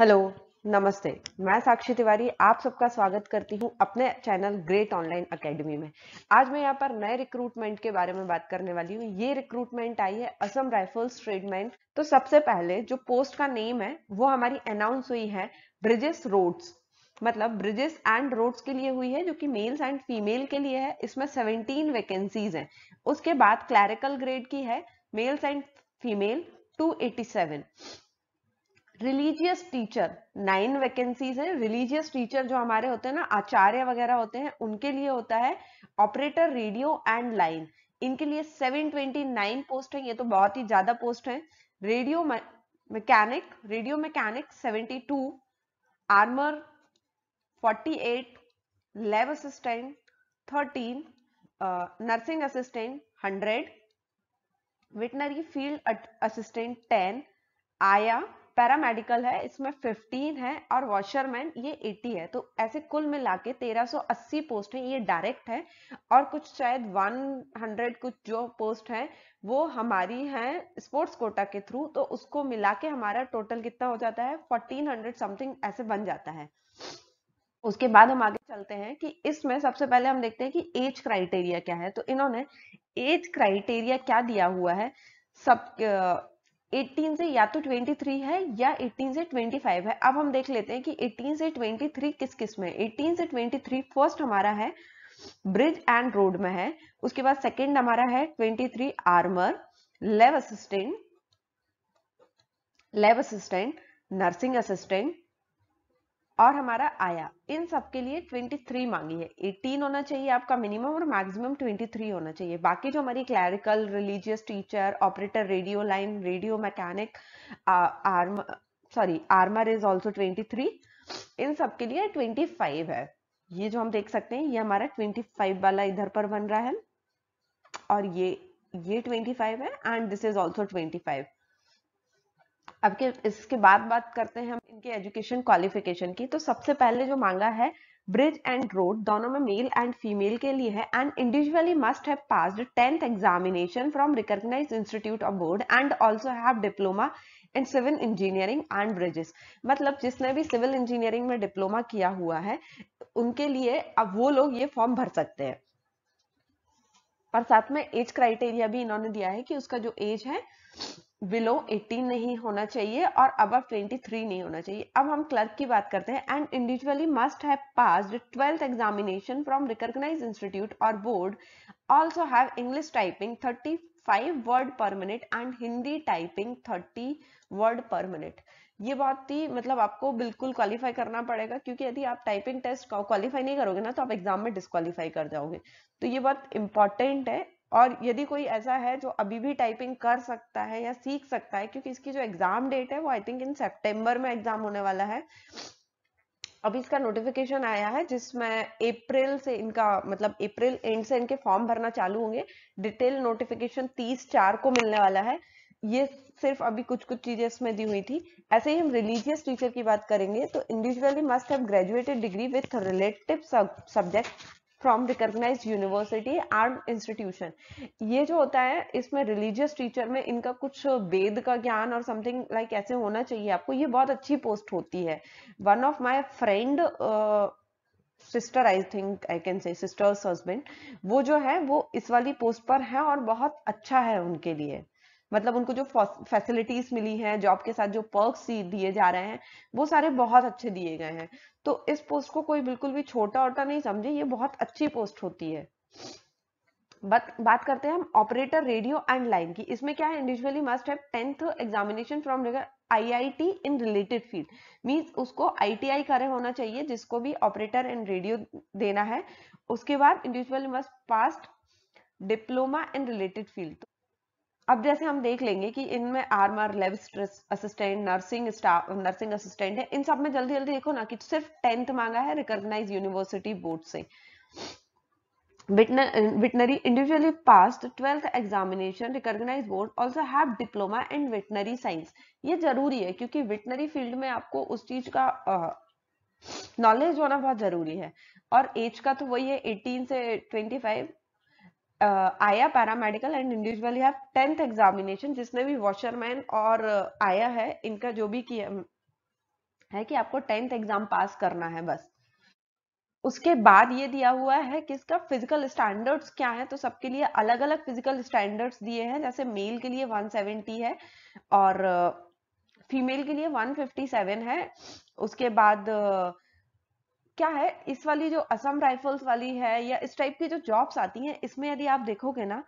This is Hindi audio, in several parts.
हेलो नमस्ते मैं साक्षी तिवारी आप सबका स्वागत करती हूं अपने चैनल ग्रेट ऑनलाइन एकेडमी में आज मैं यहां पर नए रिक्रूटमेंट के बारे में बात करने वाली हूं ये रिक्रूटमेंट आई है असम राइफल्स ट्रेडमैन तो सबसे पहले जो पोस्ट का नेम है वो हमारी अनाउंस हुई है ब्रिजेस रोड्स मतलब ब्रिजेस एंड रोड्स के लिए हुई है जो कि मेल्स एंड फीमेल के लिए है इसमें 17 वैकेंसीज हैं उसके बाद क्लैरिकल ग्रेड की है males and female 287 religious teacher nine vacancies है रिलीजियस टीचर जो हमारे होते हैं ना आचार्य वगैरह होते हैं उनके लिए होता है ऑपरेटर रेडियो एंड लाइन इनके लिए 729 पोस्ट है ये तो बहुत ही ज्यादा पोस्ट है radio mechanic radio mechanic 72 armour eight lab assistant thirteen nursing assistant hundred veterinary field assistant ten ayah paramedical है इसमें 15 है और वॉशरमैन ये 80 है तो ऐसे कुल मिला के तेरह पोस्ट है ये डायरेक्ट है और कुछ शायद 100 कुछ जो पोस्ट है वो हमारी है स्पोर्ट्स कोटा के थ्रू तो उसको मिला के हमारा टोटल कितना हो जाता है 1400 समथिंग ऐसे बन जाता है उसके बाद हम आगे चलते हैं कि इसमें सबसे पहले हम देखते हैं कि एज क्राइटेरिया क्या है तो इन्होंने एज क्राइटेरिया क्या दिया हुआ है सब 18 से या तो 23 है या 18 से 25 है अब हम देख लेते हैं कि 18 से 23 किस किस में 18 से 23 फर्स्ट हमारा है ब्रिज एंड रोड में है उसके बाद सेकंड हमारा है 23 आर्मर लेव असिस्टेंट लेव असिस्टेंट नर्सिंग असिस्टेंट और हमारा आया इन सब के लिए 23 मांगी है 18 होना चाहिए आपका मिनिमम और मैक्सिमम 23 होना चाहिए बाकी जो हमारी clerical religious teacher operator radio line radio mechanic arm sorry armour is also 23 इन सब के लिए 25 है ये जो हम देख सकते हैं ये हमारा 25 वाला इधर पर बन रहा है और ये ये 25 है एंड दिस इज ऑल्सो 25 अब के इसके बाद बात करते हैं हम इनके एजुकेशन क्वालिफिकेशन की तो सबसे पहले जो मांगा है ब्रिज एंड रोड दोनों में मेल एंड फीमेल के लिए है and individually must have passed tenth examination from recognise institute of board and also have diploma in civil engineering and bridges मतलब जिसने भी सिविल इंजीनियरिंग में डिप्लोमा किया हुआ है उनके लिए अब वो लोग ये फॉर्म भर सकते हैं और साथ में एज क्राइटेरिया भी इन्होंने दिया है कि उसका जो एज है बिलो 18 नहीं होना चाहिए और अब 23 नहीं होना चाहिए अब हम क्लर्क की बात करते हैं and individually must have passed twelfth examination from recognized institute और board also have English typing 35 word per minute and Hindi typing 30 word per minute ये बहुत ही मतलब आपको बिल्कुल क्वालिफाई करना पड़ेगा क्योंकि यदि आप टाइपिंग टेस्ट क्वालिफाई नहीं करोगे ना तो आप एग्जाम में डिस्कालीफाई कर जाओगे तो ये बहुत इंपॉर्टेंट है और यदि कोई ऐसा है जो अभी भी टाइपिंग कर सकता है या सीख सकता है क्योंकि इसकी जो एग्जाम डेट है वो आई थिंक इन सेप्टेम्बर में एग्जाम होने वाला है अब इसका नोटिफिकेशन आया है जिसमें अप्रैल से इनका मतलब अप्रैल एंड से इनके फॉर्म भरना चालू होंगे डिटेल नोटिफिकेशन 30 चार को मिलने वाला है ये सिर्फ अभी कुछ कुछ चीजें इसमें दी हुई थी ऐसे ही हम रिलीजियस टीचर की बात करेंगे तो individually must have graduated degree with relative subject from recognise university and institution ये जो होता है इसमें रिलीजियस टीचर में इनका कुछ वेद का ज्ञान और समथिंग लाइक like ऐसे होना चाहिए आपको ये बहुत अच्छी पोस्ट होती है one of my friend sister I think I can say sisters husband वो जो है वो इस वाली पोस्ट पर है और बहुत अच्छा है उनके लिए मतलब उनको जो फैसिलिटीज मिली हैं जॉब के साथ जो पर्क्स दिए जा रहे हैं वो सारे बहुत अच्छे दिए गए हैं तो इस पोस्ट को कोई बिल्कुल भी छोटा ओटा नहीं समझे ये बहुत अच्छी पोस्ट होती है बट बात करते हैं हम ऑपरेटर रेडियो एंड लाइन की इसमें क्या है individually must have tenth examination from IIT in related field means उसको आईटीआई करे होना चाहिए जिसको भी ऑपरेटर एंड रेडियो देना है उसके बाद individual must past diploma in related field अब जैसे हम देख लेंगे कि इनमें armour lab assistant nursing staff nursing assistant है इन सब में जल्दी जल्दी देखो ना कि सिर्फ टेंथ मांगा है रिकॉग्नाइज यूनिवर्सिटी बोर्ड से veterinary individually pass twelfth examination recognise board also have diploma in veterinary science ये जरूरी है क्योंकि वेटनरी फील्ड में आपको उस चीज का नॉलेज होना बहुत जरूरी है और एज का तो वही है 18 से 25 ayah paramedical and individual have tenth examination जिसने भी वॉशरमैन और आया है इनका जो भी किया है कि आपको टेंथ एग्जाम पास करना है बस उसके बाद ये दिया हुआ है कि इसका फिजिकल स्टैंडर्ड्स क्या है तो सबके लिए अलग अलग फिजिकल स्टैंडर्ड्स दिए हैं जैसे मेल के लिए 170 है और फीमेल के लिए 157 है उसके बाद uh, क्या है इस वाली जो असम राइफल्स वाली है या इस टाइप की जो जॉब्स आती हैं इसमें यदि आप देखोगे ना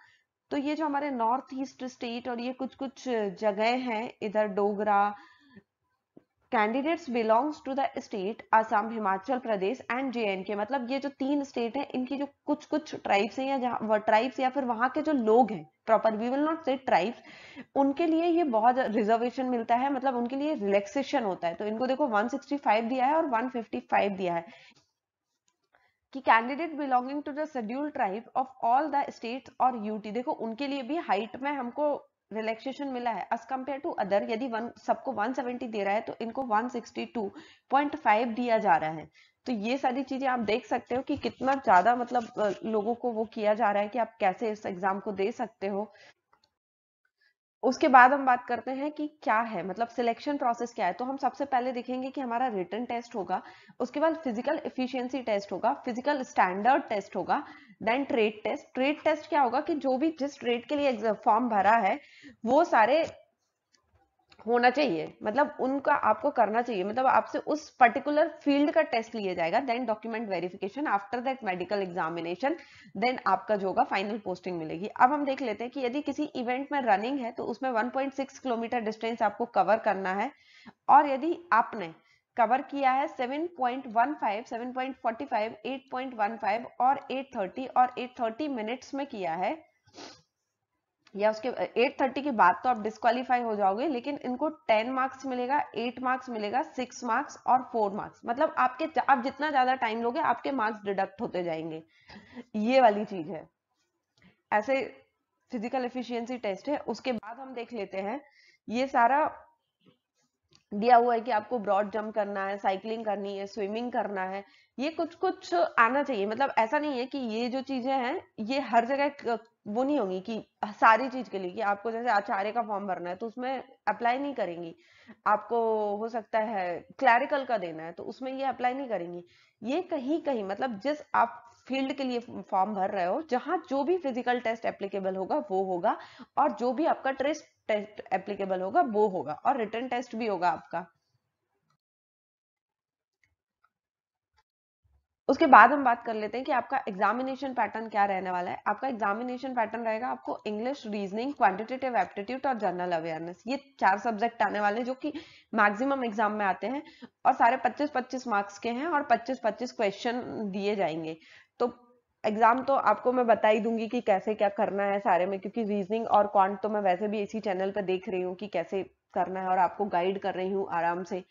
तो ये जो हमारे नॉर्थ ईस्ट स्टेट और ये कुछ कुछ जगह हैं इधर Dogra candidates belongs to the state Assam Himachal Pradesh and J मतलब ये जो तीन स्टेट हैं इनकी जो कुछ कुछ ट्राइब्स हैं या ट्राइब्स या फिर वहाँ के जो लोग हैं proper we will not say tribes उनके लिए ये बहुत रिजर्वेशन मिलता है मतलब उनके लिए रिलैक्सेशन होता है तो इनको देखो 165 दिया है और 155 दिया है कि candidate belonging to the schedule tribe of all the state और यूटी देखो उनके लिए भी हाइट में हमको रिलैक्सेशन मिला है एज कम्पेयर टू अदर यदि वन सबको 170 दे रहा है तो इनको 162.5 दिया जा रहा है तो ये सारी चीजें आप देख सकते हो कि कितना ज्यादा मतलब लोगों को वो किया जा रहा है कि आप कैसे इस एग्जाम को दे सकते हो उसके बाद हम बात करते हैं कि क्या है मतलब सिलेक्शन प्रोसेस क्या है तो हम सबसे पहले देखेंगे कि हमारा रिटर्न टेस्ट होगा उसके बाद फिजिकल इफिशियंसी टेस्ट होगा फिजिकल स्टैंडर्ड टेस्ट होगा then trade test trade test क्या होगा कि जो भी जिस ट्रेड के लिए फॉर्म भरा है वो सारे होना चाहिए मतलब उनका आपको करना चाहिए मतलब आपसे उस पर्टिकुलर फील्ड का टेस्ट लिया जाएगा then document verification after that medical examination then आपका जो होगा फाइनल पोस्टिंग मिलेगी अब हम देख लेते हैं कि यदि किसी इवेंट में रनिंग है तो उसमें 1.6 किलोमीटर डिस्टेंस आपको कवर करना है और यदि आपने कवर किया है 7.15, 7.45, 8.15 और 8.30 और 8.30 मिनट्स में किया है या उसके 8:30 के बाद तो आप डिस्कालीफाई हो जाओगे लेकिन इनको 10 मार्क्स मिलेगा 8 मार्क्स मिलेगा 6 मार्क्स और 4 मार्क्स मतलब आपके आप जितना ज्यादा टाइम लोगे आपके मार्क्स डिडक्ट होते जाएंगे ये वाली चीज है ऐसे फिजिकल एफिशिएंसी टेस्ट है उसके बाद हम देख लेते हैं ये सारा दिया हुआ है कि आपको ब्रॉड जम्प करना है साइकिलिंग करनी है स्विमिंग करना है ये कुछ कुछ आना चाहिए मतलब ऐसा नहीं है कि ये जो चीजें हैं ये हर जगह वो नहीं होगी कि सारी चीज के लिए कि आपको जैसे आचार्य का फॉर्म भरना है तो उसमें अप्लाई नहीं करेंगी आपको हो सकता है क्लैरिकल का देना है तो उसमें ये अप्लाई नहीं करेंगी ये कहीं कहीं मतलब जिस आप फील्ड के लिए फॉर्म भर रहे हो जहां जो भी फिजिकल टेस्ट एप्लीकेबल होगा वो होगा और जो भी आपका ट्रेस टेस्ट एप्लीकेबल होगा वो होगा और रिटर्न टेस्ट भी होगा आपका उसके बाद हम बात कर लेते हैं कि आपका एग्जामिनेशन पैटर्न क्या रहने वाला है आपका एग्जामिनेशन पैटर्न रहेगा आपको इंग्लिश रीजनिंग क्वांटिटेटिव एप्टीट्यूड और जनरल अवेयरनेस ये चार सब्जेक्ट आने वाले हैं जो कि मैक्सिमम एग्जाम में आते हैं और सारे 25-25 मार्क्स के हैं और 25-25 क्वेश्चन दिए जाएंगे तो एग्जाम तो आपको मैं बता ही दूंगी कि कैसे क्या करना है सारे में क्योंकि रीजनिंग और क्वांट तो मैं वैसे भी इसी चैनल पर देख रही हूँ कि कैसे करना है और आपको गाइड कर रही हूँ आराम से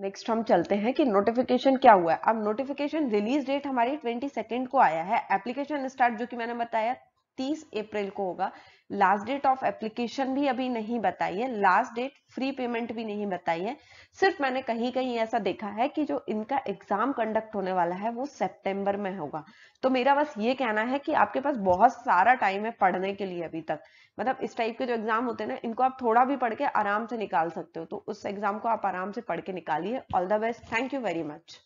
नेक्स्ट हम चलते हैं कि नोटिफिकेशन क्या हुआ है अब नोटिफिकेशन रिलीज डेट हमारी ट्वेंटी सेकेंड को आया है एप्लीकेशन स्टार्ट जो कि मैंने बताया 30 अप्रैल को होगा लास्ट डेट ऑफ एप्लीकेशन भी अभी नहीं बताई है लास्ट डेट फ्री पेमेंट भी नहीं बताई है सिर्फ मैंने कहीं कहीं ऐसा देखा है कि जो इनका एग्जाम कंडक्ट होने वाला है वो सितंबर में होगा तो मेरा बस ये कहना है कि आपके पास बहुत सारा टाइम है पढ़ने के लिए अभी तक मतलब इस टाइप के जो एग्जाम होते हैं ना इनको आप थोड़ा भी पढ़ के आराम से निकाल सकते हो तो उस एग्जाम को आप आराम से पढ़ के निकालिए all the best thank you very much